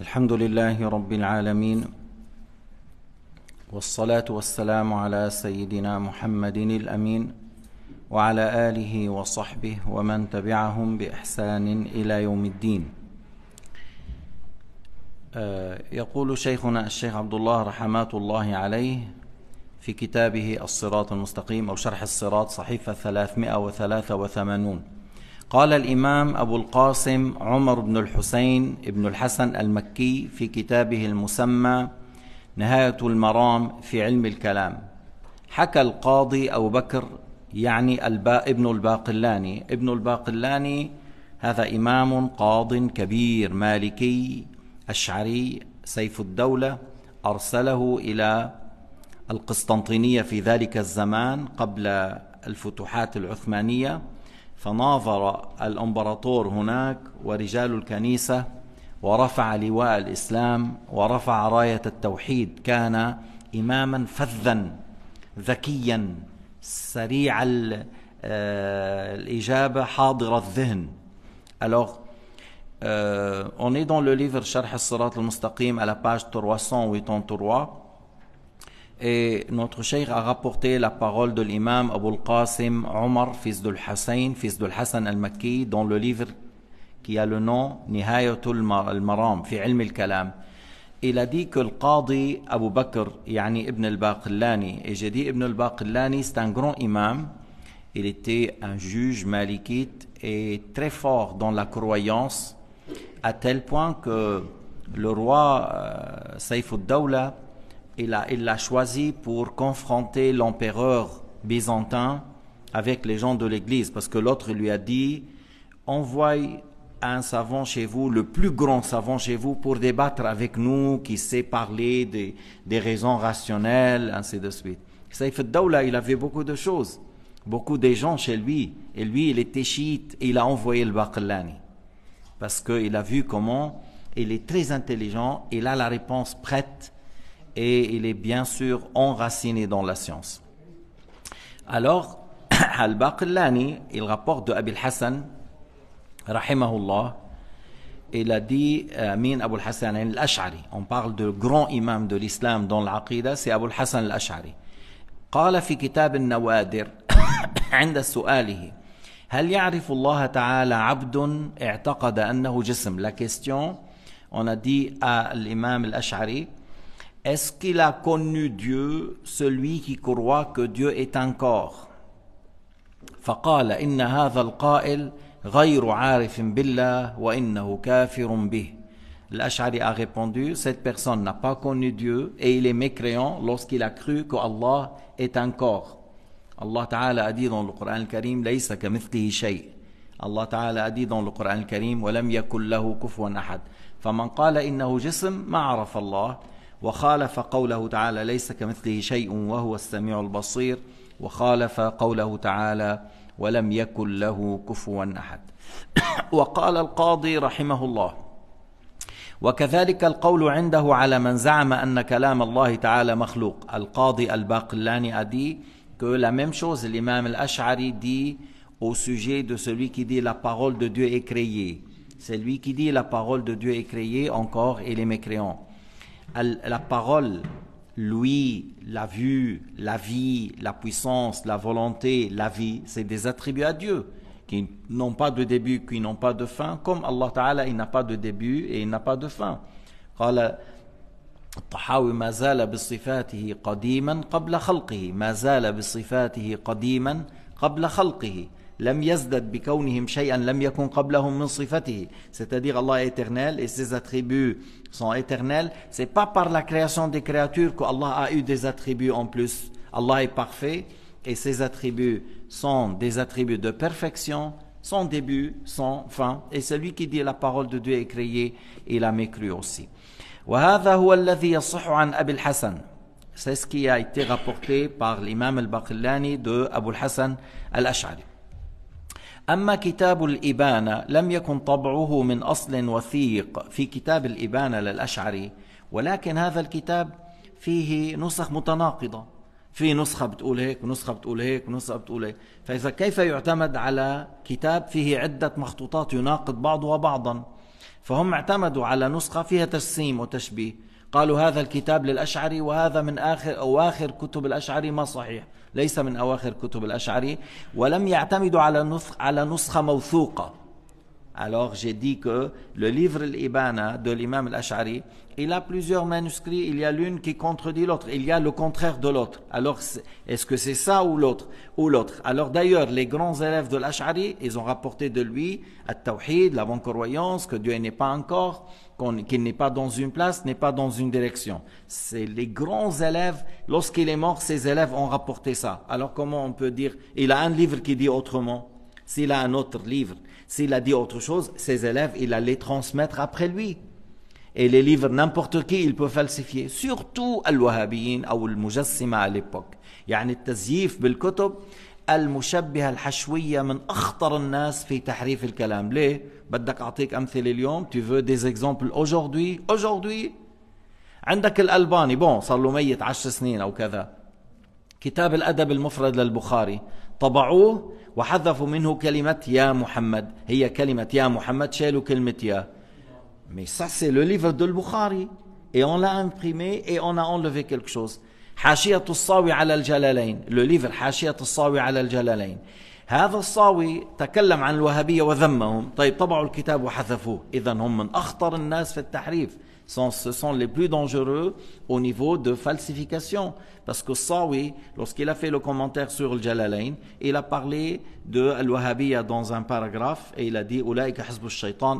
الحمد لله رب العالمين والصلاة والسلام على سيدنا محمد الأمين وعلى آله وصحبه ومن تبعهم بإحسان إلى يوم الدين آه، يقول شيخنا الشيخ عبد الله رحمات الله عليه في كتابه الصراط المستقيم أو شرح الصراط صحيفة 383 قال الإمام أبو القاسم عمر بن الحسين بن الحسن المكي في كتابه المسمى نهاية المرام في علم الكلام حكى القاضي أبو بكر يعني البا ابن الباقلاني ابن الباقلاني هذا إمام قاض كبير مالكي أشعري سيف الدولة أرسله إلى القسطنطينية في ذلك الزمان قبل الفتوحات العثمانية فناظر الامبراطور هناك ورجال الكنيسه ورفع لواء الاسلام ورفع رايه التوحيد كان اماما فذا ذكيا سريع آه، الاجابه حاضر الذهن alors euh, on est dans le livre شرح الصراط المستقيم à la page 383 Et notre cheikh a rapporté la parole de l'imam Abu al-Qasim Omar, fils de Hassan, fils de Hassan al-Makki, dans le livre qui a le nom Nihayatul maram fi ilm al-kalam. Il a dit que le qadi Abu Bakr, yani Ibn al-Baqillani, et j'ai dit Ibn al-Baqillani, c'est un grand imam, il était un juge malikite et très fort dans la croyance, à tel point que le roi euh, Saif al-Dawla, il l'a choisi pour confronter l'empereur byzantin avec les gens de l'Église, parce que l'autre lui a dit, envoie un savant chez vous, le plus grand savant chez vous, pour débattre avec nous, qui sait parler des, raisons rationnelles, ainsi de suite. Saïf al-Dawla, il avait beaucoup de choses, beaucoup de gens chez lui, et lui, il était chiite, et il a envoyé le Baqlani, parce qu'il a vu comment il est très intelligent, il a la réponse prête, et il est bien sûr enraciné dans la science. Alors, Al-Baqlani, il rapporte de Abil Hassan, rahimahullah, il a dit, euh, Amin Abul Hassan al-Ash'ari, on parle du grand imam de l'islam dans l'Aqidah, c'est Abul Hassan al-Ash'ari. قال في كتاب النوادر عند سؤاله هل يعرف الله تعالى عبد اعتقد أنه جسم La question, on a dit à l'imam al-Ash'ari, est-ce qu'il a connu Dieu, celui qui croit que Dieu est encore? inna فقال إن هذا القائل غير عارف بالله وإنه كافر به L'Ash'ari a répondu, cette personne n'a pas connu Dieu et il est mécréant lorsqu'il a cru que Allah est encore. Allah Ta'ala a dit dans le Coran al-Karim, ليس كمثله شيء. Allah Ta'ala a dit dans le Coran al-Karim, ولم يكن له كفوا أحد. فمن قال إنه جسم ما عرف الله وخالف قوله تعالى ليس كمثله شيء وهو السميع البصير وخالف قوله تعالى ولم يكن له كفوا احد وقال القاضي رحمه الله وكذلك القول عنده على من زعم ان كلام الله تعالى مخلوق القاضي الباقلاني ادي dit que la même chose l'imam al-Ash'ari dit au sujet de celui qui dit la parole de Dieu est créée celui qui dit la parole de Dieu est créée encore et les mécréants la parole, lui, la vue, la vie, la puissance, la volonté, la vie, c'est des attributs à Dieu qui n'ont pas de début, qui n'ont pas de fin, comme Allah Ta'ala, il n'a pas de début et il n'a pas de fin. C'est-à-dire Allah est éternel et ses attributs sont éternels. C'est pas par la création des créatures qu'Allah a eu des attributs en plus. Allah est parfait et ses attributs sont des attributs de perfection, sans début, sans fin. Et celui qui dit la parole de Dieu est créé, il a mécru aussi. C'est ce qui a été rapporté par l'imam al-Baqillani de Abu hassan al-Ash'ari. أما كتاب الإبانة لم يكن طبعه من أصل وثيق في كتاب الإبانة للأشعري ولكن هذا الكتاب فيه نسخ متناقضة في نسخة بتقول هيك ونسخة بتقول هيك ونسخة بتقول هيك فإذا كيف يعتمد على كتاب فيه عدة مخطوطات يناقض بعضها بعضا فهم اعتمدوا على نسخة فيها تجسيم وتشبيه قالوا هذا الكتاب للأشعري وهذا من آخر أو آخر كتب الأشعري ما صحيح ليس من أواخر كتب الأشعري ولم يعتمدوا على على نسخة موثوقة Alors j'ai dit que le livre l'Ibana de l'imam al il a plusieurs manuscrits, il y a l'une qui contredit l'autre, il y a le contraire de l'autre. Alors est-ce que c'est ça ou l'autre ou l'autre Alors d'ailleurs, les grands élèves de l'Ash'ari, ils ont rapporté de lui à tawhid l'avant-croyance, que Dieu n'est pas encore, qu'il n'est pas dans une place, n'est pas dans une direction. C'est les grands élèves, lorsqu'il est mort, ces élèves ont rapporté ça. Alors comment on peut dire, il a un livre qui dit autrement, s'il a un autre livre s'il a dit autre chose, ses élèves, il allait transmettre après lui. Et les livres, n'importe qui, il peut falsifier. Surtout al-Wahhabiyin ou al-Mujassima à l'époque. يعني التزييف بالكتب المشبهة الحشوية من أخطر الناس في تحريف الكلام ليه؟ بدك أعطيك أمثلة اليوم tu veux des exemples aujourd'hui aujourd'hui عندك الألباني بون صار له ميت عشر سنين أو كذا كتاب الأدب المفرد للبخاري طبعوه وحذفوا منه كلمة يا محمد هي كلمة يا محمد شالوا كلمة يا مي سا سي لو ليفر دو البخاري اي اون لا امبريمي اي اون ا انلفي quelque شوز حاشية الصاوي على الجلالين لو ليفر حاشية الصاوي على الجلالين هذا الصاوي تكلم عن الوهابية وذمهم طيب طبعوا الكتاب وحذفوه إذا هم من أخطر الناس في التحريف ce sont les plus dangereux au niveau de falsification. Parce que Sawi, lorsqu'il a fait le commentaire sur le Jalalain, il a parlé de al dans un paragraphe et il a dit shaytan,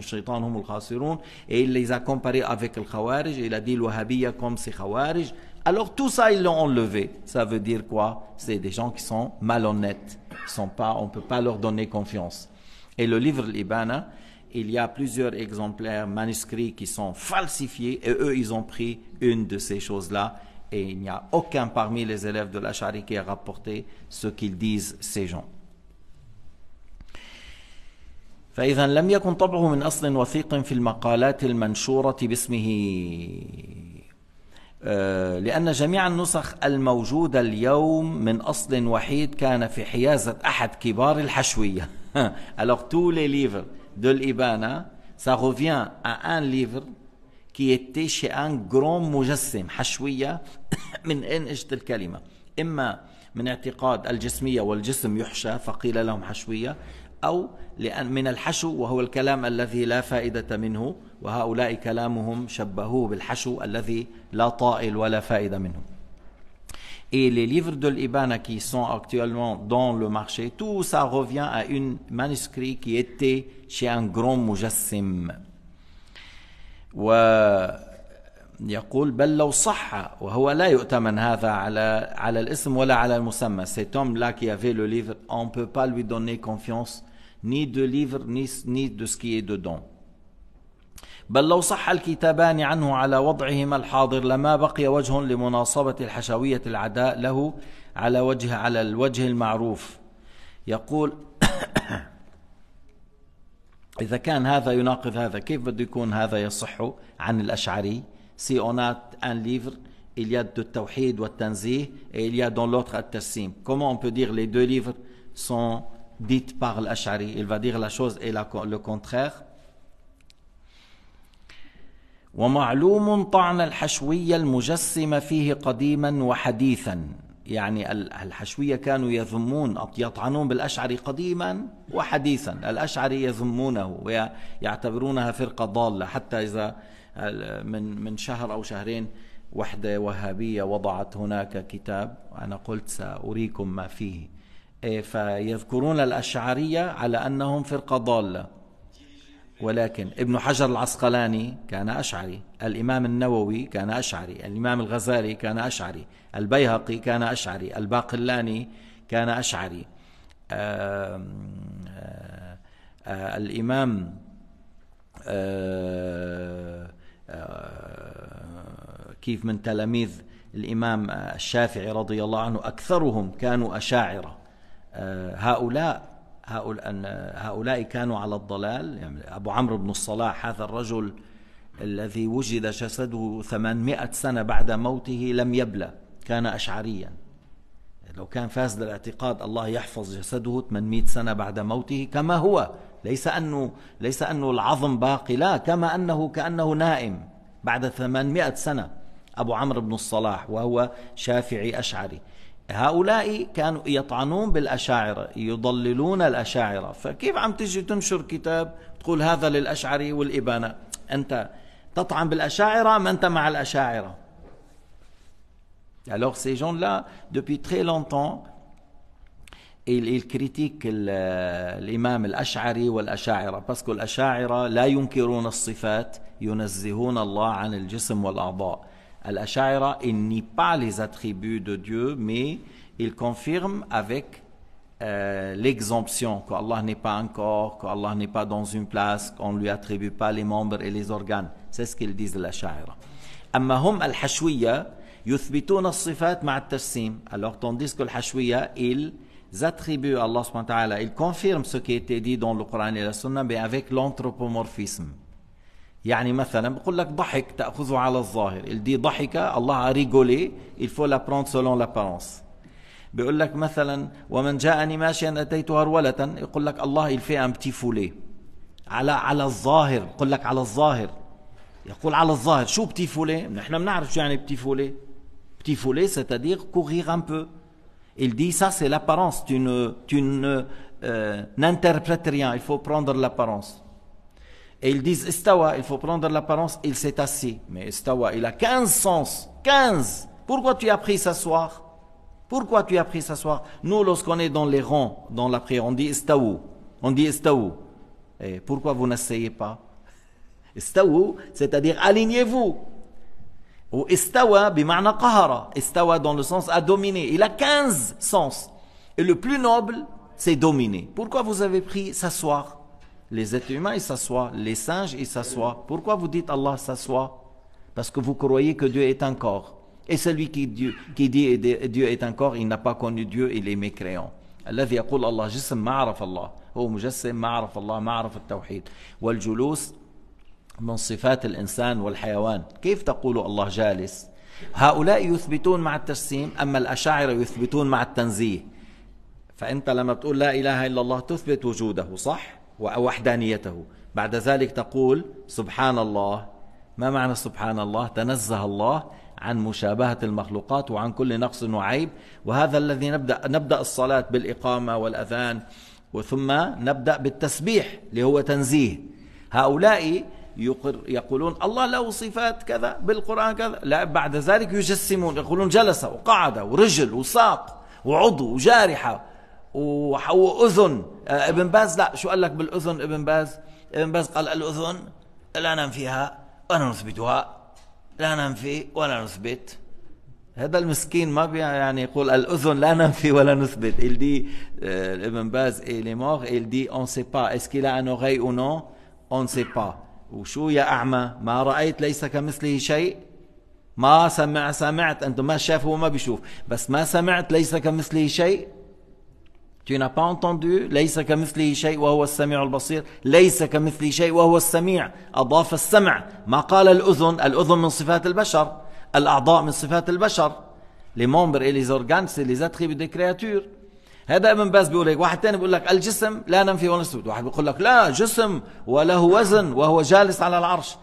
shaytan hum et il les a comparés avec le Khawarij et il a dit al comme ces Khawarij. Alors tout ça, ils l'ont enlevé. Ça veut dire quoi C'est des gens qui sont malhonnêtes. sont pas, on ne peut pas leur donner confiance. Et le livre Libana, il y a plusieurs exemplaires manuscrits qui sont falsifiés et eux, ils ont pris une de ces choses-là et il n'y a aucun parmi les élèves de la charité qui a rapporté ce qu'ils disent ces gens. فإذا لم يكن طبعه من أصل وثيق في المقالات المنشورة باسمه لأن جميع النسخ الموجودة اليوم من أصل وحيد كان في حيازة أحد كبار الحشوية Alors tous les livres de l'Ibana, ça revient à un livre qui était chez un grand مجسم حشوية من أين اجت الكلمة إما من اعتقاد الجسمية والجسم يحشى فقيل لهم حشوية أو لأن من الحشو وهو الكلام الذي لا فائدة منه وهؤلاء كلامهم شبهوه بالحشو الذي لا طائل ولا فائدة منه Et les livres de l'Ibana qui sont actuellement dans le marché, tout ça revient à un manuscrit qui était chez un grand mujassim. بل لو cet homme là qui avait le livre on ne peut pas lui donner confiance ni de livre ni de ce qui est dedans بل لو صح الكتابان عنه على وضعهما الحاضر لما بقي وجه لمناصبة الحشوية العداء له على وجه على الوجه المعروف يقول إذا كان هذا يناقض هذا كيف بده يكون هذا يصح عن الأشعري سي اونات ان ليفر il y a de tawhid ou tanzih et il y a dans l'autre at ديت comment on peut dire les deux livres sont dites par l'Ash'ari il va dire la chose et la, le contraire ومعلوم طعن الحشوية المجسمة فيه قديما وحديثا يعني الحشوية كانوا يذمون يطعنون بالأشعري قديما وحديثا الأشعري يذمونه ويعتبرونها فرقة ضالة حتى إذا من من شهر أو شهرين وحدة وهابية وضعت هناك كتاب أنا قلت سأريكم ما فيه إيه، فيذكرون الأشعرية على أنهم فرقة ضالة ولكن ابن حجر العسقلاني كان أشعري الإمام النووي كان أشعري الإمام الغزالي كان أشعري البيهقي كان أشعري الباقلاني كان أشعري آآ آآ آآ آآ كيف من تلاميذ الإمام الشافعي رضي الله عنه أكثرهم كانوا أشاعرة آه، هؤلاء هؤلاء أن هؤلاء كانوا على الضلال يعني أبو عمرو بن الصلاح هذا الرجل الذي وجد جسده 800 سنة بعد موته لم يبلى كان أشعريا لو كان فاز الاعتقاد الله يحفظ جسده 800 سنة بعد موته كما هو ليس أنه ليس أنه العظم باقي لا كما أنه كأنه نائم بعد 800 سنة أبو عمرو بن الصلاح وهو شافعي أشعري هؤلاء كانوا يطعنون بالأشاعرة يضللون الأشاعرة فكيف عم تجي تنشر كتاب تقول هذا للأشعري والإبانة أنت تطعن بالأشاعرة ما أنت مع الأشاعرة Alors ces gens-là, depuis très longtemps, ils, ils critiquent l'imam الأشعري والأشاعرة parce que l'Ash'aira, la الأشاعرة لا ينكرون Allah an al-jism wal والأعضاء al ashaira il nie pas les attributs de Dieu, mais il confirme avec euh, l'exemption, qu'Allah n'est pas encore, qu'Allah n'est pas dans une place, qu'on ne lui attribue pas les membres et les organes. C'est ce qu'ils disent de la hum hashwiyya as-sifat sifat alors tandis que il il à Allah subhanahu wa ta'ala il confirme ce qui était dit dans le Coran et la Sunna mais avec l'anthropomorphisme يعني مثلا بقول لك ضحك تاخذه على الظاهر الدي ضحك الله ريغولي il faut برون سولون لا بارونس بيقول لك مثلا ومن جاءني ماشيا اتيت هرولة يقول لك الله الفي ام بتي فولي على على الظاهر بقول لك على الظاهر يقول على الظاهر شو بتي فولي نحن بنعرف شو يعني بتي فولي بتي فولي ستادير كوغيغ ان بو il dit ça c'est l'apparence tu ne tu ne euh, n'interprètes rien il faut prendre l'apparence Et ils disent istawa, il faut prendre l'apparence, il s'est assis. Mais istawa, il a 15 sens. 15 Pourquoi tu as pris s'asseoir Pourquoi tu as pris s'asseoir Nous, lorsqu'on est dans les rangs, dans la prière, on dit istawu. On dit istawu. Et pourquoi vous n'asseyez pas Istawu, c'est-à-dire alignez-vous. Ou istawa, bima'na qahara. Istawa dans le sens à dominer. Il a 15 sens. Et le plus noble, c'est dominer. Pourquoi vous avez pris s'asseoir Les êtres humains, ils s'assoient. Les singes, ils s'assoient. Pourquoi vous dites Allah s'assoit Parce que vous croyez que Dieu est un corps. Et celui qui, Dieu, qui dit Dieu est un corps, il n'a pas connu Dieu, il est mécréant. الذي يقول الله جسم ما عرف الله هو مجسم ما عرف الله ما عرف التوحيد والجلوس من صفات الإنسان والحيوان كيف تقول الله جالس هؤلاء يثبتون مع التجسيم أما الأشاعرة يثبتون مع التنزيه فأنت لما تقول لا إله إلا الله تثبت وجوده صح ووحدانيته بعد ذلك تقول سبحان الله ما معنى سبحان الله تنزه الله عن مشابهة المخلوقات وعن كل نقص وعيب وهذا الذي نبدأ نبدأ الصلاة بالإقامة والأذان وثم نبدأ بالتسبيح اللي هو تنزيه هؤلاء يقولون الله له صفات كذا بالقرآن كذا لا بعد ذلك يجسمون يقولون جلس وقعد ورجل وساق وعضو وجارحة وحو اذن آه، ابن باز لا شو قال لك بالاذن ابن باز ابن باز قال الاذن لا ننفيها ولا نثبتها لا ننفي ولا نثبت هذا المسكين ما يعني يقول الاذن لا ننفي ولا نثبت il dit آه، ابن باز Baz il est mort il dit on sait pas est-ce qu'il a une oreille ou non on sait pas وشو يا اعمى ما رايت ليس كمثله شيء ما سمع سمعت انتم ما شافوا وما بيشوف بس ما سمعت ليس كمثله شيء Tu n'as pas entendu ليس كمثله شيء وهو السميع البصير ليس كمثله شيء وهو السميع أضاف السمع ما قال الأذن الأذن من صفات البشر الأعضاء من صفات البشر les membres et les organes c'est les attributs des créatures هذا ابن باز بيقول لك واحد ثاني بيقول لك الجسم لا ننفي ولا نثبت واحد بيقول لك لا جسم وله وزن وهو جالس على العرش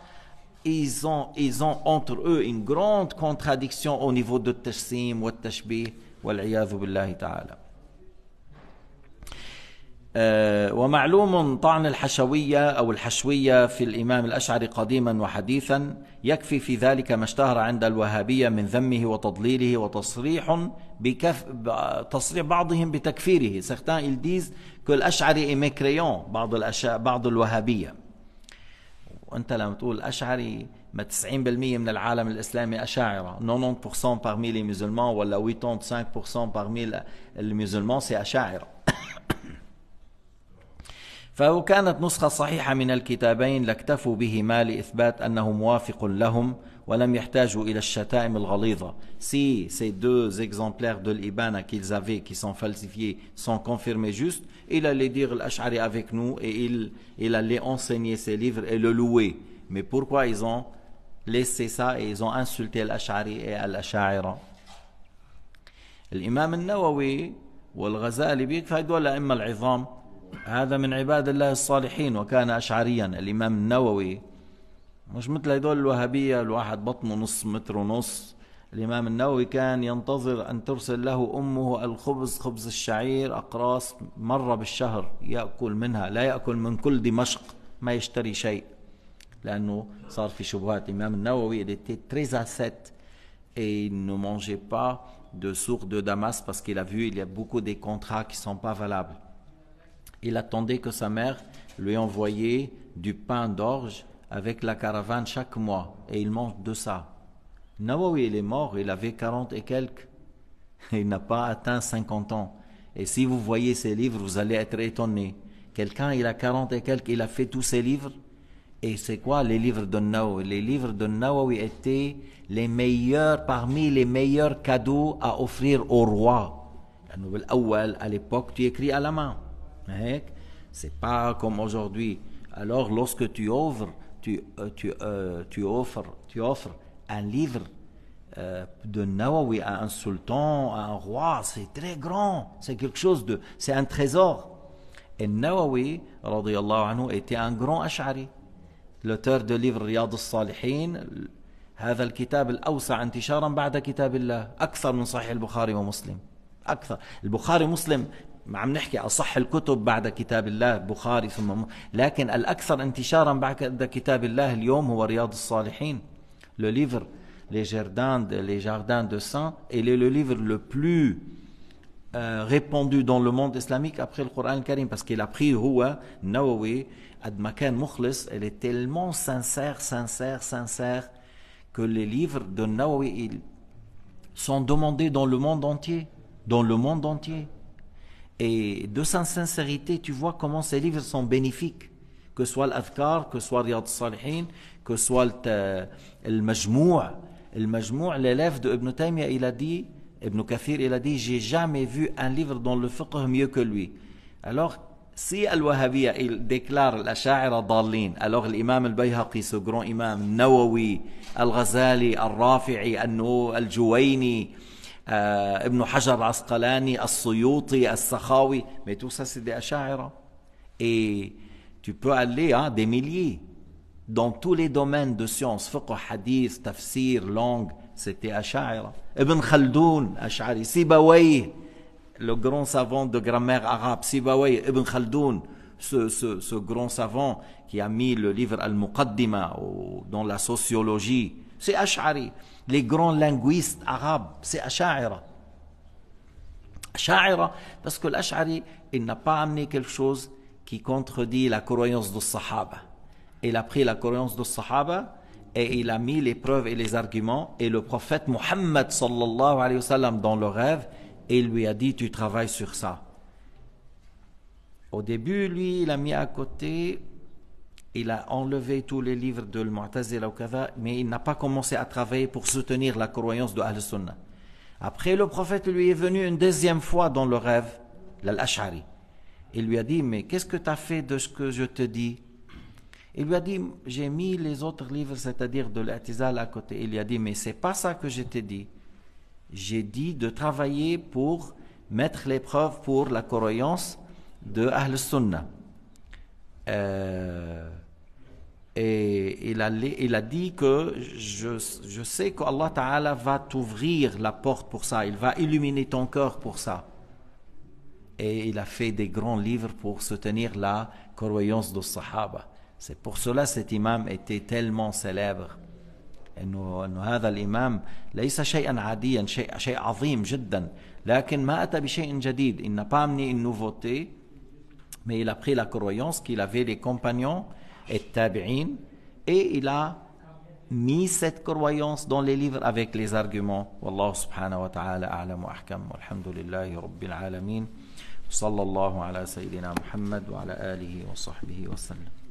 ils ont, ils ont entre eux une grande contradiction au niveau de Tashsim, Wat Tashbih, Wal Iyadu آه، ومعلوم طعن الحشوية أو الحشوية في الإمام الأشعري قديما وحديثا يكفي في ذلك ما اشتهر عند الوهابية من ذمه وتضليله وتصريح بكف... تصريح بعضهم بتكفيره سختان إلديز كالأشعري إميكريون بعض الأش... بعض الوهابية وأنت لما تقول أشعري ما 90% من العالم الإسلامي أشاعرة 90% parmi les musulmans ولا 85% parmi les musulmans c'est أشاعرة فلو كانت نسخة صحيحة من الكتابين لاكتفوا بهما لإثبات أنه موافق لهم ولم يحتاجوا إلى الشتائم الغليظة. Si ces deux exemplaires de l'Ibana qu'ils avaient, qui sont falsifiés, sont confirmés justes, il allait dire l'Ash'ari avec nous et il, il allait enseigner ses livres et le louer. Mais pourquoi ils ont laissé ça et ils ont insulté l'Ash'ari et l'Ash'aira الإمام النووي والغزالي بيكفى هدول الأئمة العظام هذا من عباد الله الصالحين وكان أشعريا الإمام النووي مش مثل هدول الوهابية الواحد بطنه نص متر ونص الإمام النووي كان ينتظر أن ترسل له أمه الخبز خبز الشعير أقراص مرة بالشهر يأكل منها لا يأكل من كل دمشق ما يشتري شيء لأنه صار في شبهات الإمام النووي اللي était très ascète et il دو mangeait pas de sourds de Damas parce qu'il a vu il y a beaucoup des contrats qui sont pas valables Il attendait que sa mère lui envoyait du pain d'orge avec la caravane chaque mois et il mange de ça. Nawawi, il est mort, il avait 40 et quelques. Il n'a pas atteint 50 ans. Et si vous voyez ces livres, vous allez être étonné. Quelqu'un, il a 40 et quelques, il a fait tous ces livres. Et c'est quoi les livres de Nawawi Les livres de Nawawi étaient les meilleurs, parmi les meilleurs cadeaux à offrir au roi. À l'époque, tu écris à la main. C'est pas comme aujourd'hui. Alors, lorsque tu ouvres, tu, euh, tu, euh, tu, offres, tu offres un livre euh, de Nawawi à un sultan, à un roi, c'est très grand, c'est quelque chose de, c'est un trésor. Et Nawawi, anhu, était un grand Ash'ari, l'auteur de livre Riyad al-Salihin, هذا الكتاب الأوسع انتشارا بعد كتاب الله أكثر من صحيح البخاري ومسلم أكثر البخاري ومسلم le livre les jardins de, les jardins de saints il est le livre le plus euh, répandu dans le monde islamique après le Coran Karim parce qu'il a pris Houa, Nawawi, Mukhlis, elle est tellement sincère, sincère, sincère que les livres de Nawawi sont demandés dans le monde entier, dans le monde entier et de sa sincérité, tu vois comment ces livres sont bénéfiques. Que soit l'Adkar, que soit Riyad Salihin, que soit le Majmou'. Euh, le Majmou', l'élève de Ibn Taymiyyah, il a dit, Ibn Kathir, il a dit, j'ai jamais vu un livre dans le fiqh mieux que lui. Alors, si Al-Wahhabiyya, il déclare la sha'ira dallin, alors l'imam Al-Bayhaqi, ce grand imam, Nawawi, Al-Ghazali, Al-Rafi'i, Al-Juwayni, al ابن حجر العسقلاني As sakhawi mais tout ça c'est des asha'ira. et tu peux aller hein, des milliers dans tous les domaines de science, fiqh hadith tafsir langue c'était asha'ira. Ibn Khaldun ash'ari Sibawayh le grand savant de grammaire arabe Sibawayh Ibn Khaldun, ce, grand savant qui a mis le livre Al-Muqaddima dans la sociologie c'est Ash'ari. Les grands linguistes arabes, c'est Ash'ari. Ash'ari, parce que l'Ash'ari, il n'a pas amené quelque chose qui contredit la croyance de Sahaba. Il a pris la croyance de Sahaba et il a mis les preuves et les arguments. Et le prophète Mohammed sallallahu alayhi wa sallam dans le rêve, il lui a dit Tu travailles sur ça. Au début, lui, il a mis à côté il a enlevé tous les livres de Mu'tazila ou mais il n'a pas commencé à travailler pour soutenir la croyance de Al-Sunnah. Après, le prophète lui est venu une deuxième fois dans le rêve, l'Al-Ash'ari. Il lui a dit, mais qu'est-ce que tu as fait de ce que je te dis Il lui a dit, j'ai mis les autres livres, c'est-à-dire de l'Atizal à côté. Il lui a dit, mais c'est pas ça que je t'ai dit. J'ai dit de travailler pour mettre l'épreuve pour la croyance de Al-Sunnah. Euh, et il a, dit que je, sais qu'Allah Ta'ala va t'ouvrir la porte pour ça, il va illuminer ton cœur pour ça. Et il a fait des grands livres pour soutenir la croyance des Sahaba. C'est pour cela que cet imam était tellement célèbre. nous, هذا ليس شيئا عاديا شيء شيء عظيم جدا لكن ما بشيء جديد il n'a pas mais il a pris la croyance qu'il avait des compagnons et tabi'in, et il a mis cette croyance dans les livres avec les arguments. Wallahu subhanahu wa ta'ala a'lamu wa ahkam. Alhamdulillahi rabbil alameen. Sallallahu ala sayyidina Muhammad wa ala alihi wa sahbihi wa sallam.